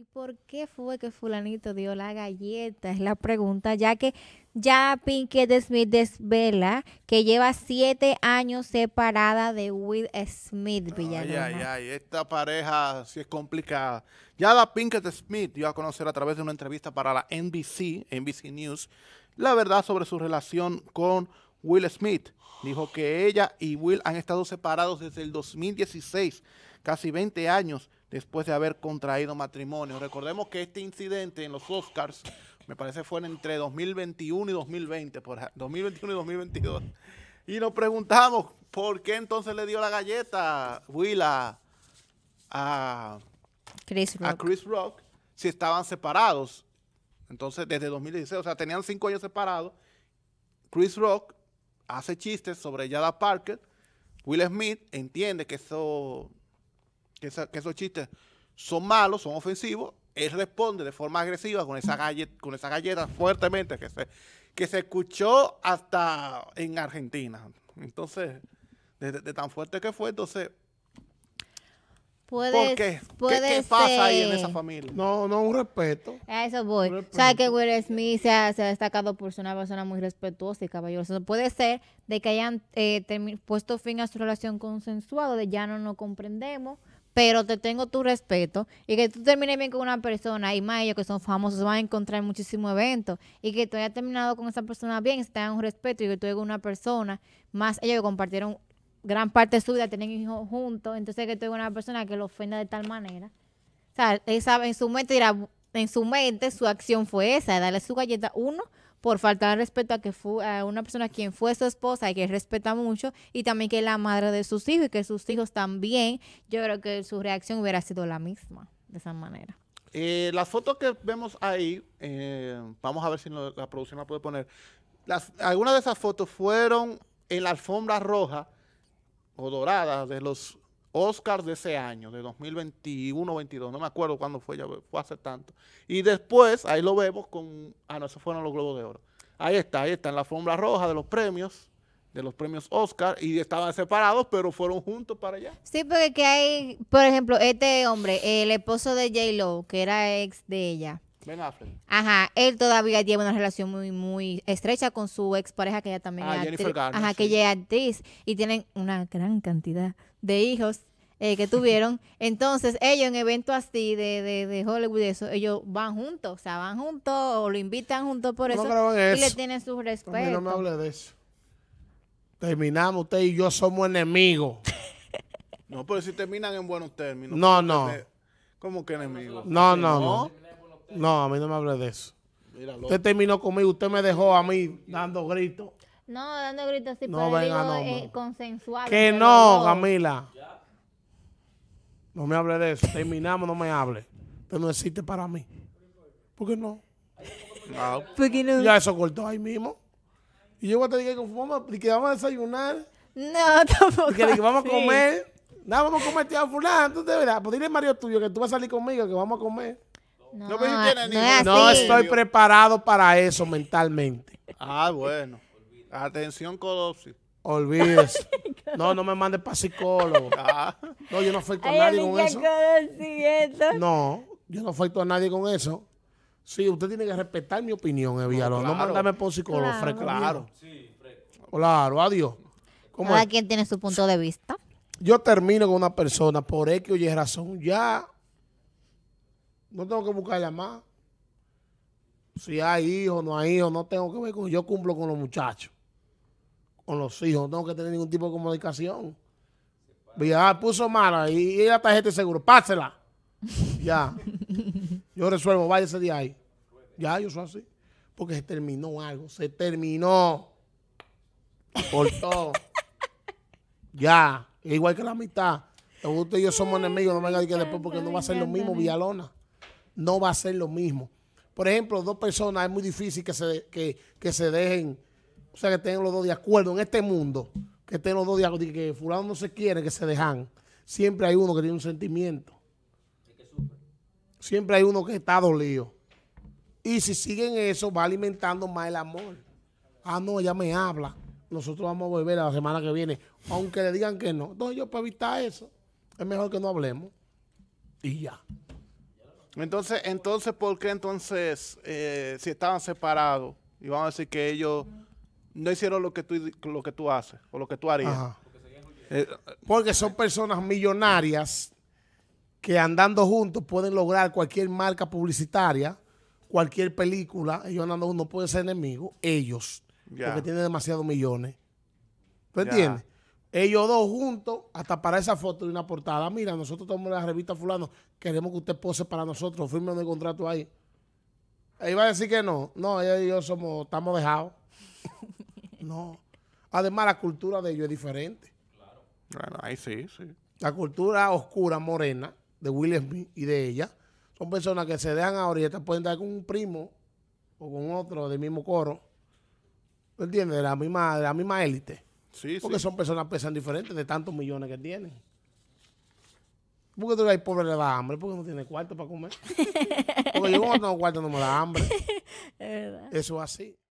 ¿Y por qué fue que fulanito dio la galleta? Es la pregunta, ya que ya Pinkett Smith desvela que lleva siete años separada de Will Smith, Villanueva. Ay, ay, ay, esta pareja sí es complicada. Ya la Pinkett Smith dio a conocer a través de una entrevista para la NBC, NBC News, la verdad sobre su relación con Will Smith. Dijo que ella y Will han estado separados desde el 2016, casi 20 años, después de haber contraído matrimonio. Recordemos que este incidente en los Oscars, me parece fue entre 2021 y 2020, por 2021 y 2022. Y nos preguntamos, ¿por qué entonces le dio la galleta Will a, Chris, Rock. a Chris Rock si estaban separados? Entonces, desde 2016, o sea, tenían cinco años separados. Chris Rock hace chistes sobre Yada Parker. Will Smith entiende que eso que, esos chistes son malos, son ofensivos, él responde de forma agresiva con esa galleta, con esa fuertemente que se, que se escuchó hasta en Argentina. Entonces, de, tan fuerte que fue, entonces. ¿Por qué? ¿Qué, pasa ahí en esa familia? No, no, un respeto. A eso voy. Sabes que Will Smith se ha, destacado por ser una persona muy respetuosa y caballerosa. Puede ser de que hayan eh, puesto fin a su relación consensuada, de ya no nos comprendemos, pero te tengo tu respeto y que tú termines bien con una persona y más ellos que son famosos van a encontrar muchísimos eventos y que tú hayas terminado con esa persona bien, se te un respeto y que tú eres una persona, más ellos que compartieron gran parte de su vida, tienen hijos juntos, entonces que tú con una persona que lo ofenda de tal manera. O sea, él sabe, en su mente en su mente su acción fue esa, de darle su galleta uno por falta de respeto a que fue a una persona quien fue su esposa y que respeta mucho y también que es la madre de sus hijos y que sus hijos también, yo creo que su reacción hubiera sido la misma de esa manera. Eh, las fotos que vemos ahí, eh, vamos a ver si la producción la puede poner. algunas de esas fotos fueron en la alfombra roja o dorada de los Oscar de ese año, de 2021-22, no me acuerdo cuándo fue, ya fue hace tanto. Y después, ahí lo vemos con, ah, no, esos fueron los Globos de Oro. Ahí está, ahí está, en la fórmula roja de los premios, de los premios Oscar, y estaban separados, pero fueron juntos para allá. Sí, porque que hay, por ejemplo, este hombre, el esposo de J-Lo, que era ex de ella, Ben Affleck. Ajá, él todavía lleva una relación muy, muy estrecha con su expareja, que ella también ah, es Ajá, que ella es actriz. Y tienen una gran cantidad de hijos eh, que tuvieron. Entonces, ellos en eventos así de, de, de Hollywood, eso, ellos van juntos, o sea, van juntos o lo invitan juntos por eso. y le tienen sus respeto. no me hable de eso. Terminamos, usted y yo somos enemigos. no, pero si terminan en buenos términos. No, no. ¿Cómo que enemigos? no, no. no. No, a mí no me hable de eso. Usted terminó conmigo, usted me dejó a mí dando gritos. No, dando gritos sí, no, venga, eh, no, consensual. Que no, Camila. No me hable de eso. Terminamos, no me hable. Usted no existe para mí. ¿Por qué no? Ya eso cortó ahí mismo. Y yo te dije que, que vamos a desayunar. No, tampoco. Que, que vamos a comer. Nada, vamos a comer, tío fulano. Entonces, verdad. pues dile Mario tuyo que tú vas a salir conmigo, que vamos a comer. No, estoy preparado para eso mentalmente. Ah, bueno. Atención, Colopsi. Olvídese. no, no me mande para psicólogo. Ah. No, yo no afecto a nadie con eso. No, yo no afecto a nadie con eso. Sí, usted tiene que respetar mi opinión, Evialo. No, mandarme por psicólogo, claro. Claro. Claro, adiós. Cada quien tiene su punto de vista. Yo termino con una persona por X o Y razón. Ya no tengo que buscar más. Si hay hijos, no hay hijos, no tengo que ver con... Yo cumplo con los muchachos, con los hijos, no tengo que tener ningún tipo de comunicación. Ya, puso mala y, la tarjeta de seguro, pásela. ya. Yo resuelvo, váyase de ahí. Ya, yo soy así. Porque se terminó algo, se terminó. Por todo. ya, igual que la mitad. Usted y yo somos enemigos, no me digan que después porque no va a ser lo mismo Villalona no va a ser lo mismo. Por ejemplo, dos personas es muy difícil que se, se dejen, o sea, que estén los dos de acuerdo en este mundo, que estén los dos de acuerdo, que fulano no se quiere, que se dejan. Siempre hay uno que tiene un sentimiento. Siempre hay uno que está dolido. Y si siguen eso, va alimentando más el amor. Ah, no, ella me habla. Nosotros vamos a volver a la semana que viene, aunque le digan que no. Entonces yo para evitar eso, es mejor que no hablemos. Y ya. Entonces, entonces ¿por qué entonces, eh, si estaban separados, y vamos a decir que ellos no hicieron lo que tú, lo que tú haces o lo que tú harías? Porque son personas millonarias que andando juntos pueden lograr cualquier marca publicitaria, cualquier película. Ellos andando juntos pueden ser enemigos, ellos, porque tienen demasiados millones. ¿Tú entiendes? ellos dos juntos, hasta para esa foto y una portada. Mira, nosotros tomamos la revista fulano, queremos que usted pose para nosotros, firme un contrato ahí. ahí va a decir que no, no, ellos y yo somos, estamos dejados. no. Además, la cultura de ellos es diferente. Claro. Bueno, ahí sí, sí. La cultura oscura, morena, de Will Smith y de ella, son personas que se dejan ahorita, pueden dar con un primo o con otro del mismo coro. ¿Entiendes? De la misma, de la misma élite. Porque son personas pesan diferentes de tantos millones que tienen. ¿Por qué tú eres pobre le das hambre? Porque no tiene cuarto para comer. Porque yo cuando tengo cuarto no me da hambre. es verdad. Eso es así.